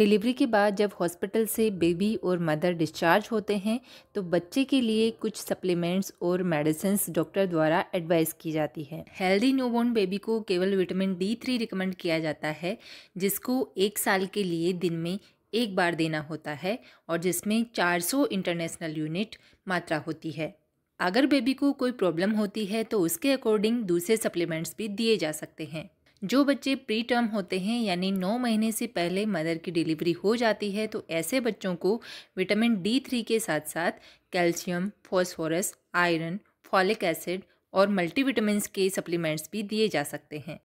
delivery के बाद जब हॉस्पिटल से बेबी और मदर डिस्चार्ज होते हैं तो बच्चे के लिए कुछ सप्लीमेंट्स और मेडिसिन डॉक्टर द्वारा एडवाइस की जाती है हेल्दी न्यूबॉर्न बेबी को केवल विटामिन डी थ्री रिकमेंड किया जाता है जिसको एक साल के लिए दिन में एक बार देना होता है और जिसमें 400 इंटरनेशनल यूनिट मात्रा होती है अगर बेबी को कोई प्रॉब्लम होती है तो उसके अकॉर्डिंग दूसरे सप्लीमेंट्स भी दिए जा सकते हैं जो बच्चे प्री टर्म होते हैं यानी नौ महीने से पहले मदर की डिलीवरी हो जाती है तो ऐसे बच्चों को विटामिन डी थ्री के साथ साथ calcium phosphorus iron folic acid और मल्टीविटामस के सप्लीमेंट्स भी दिए जा सकते हैं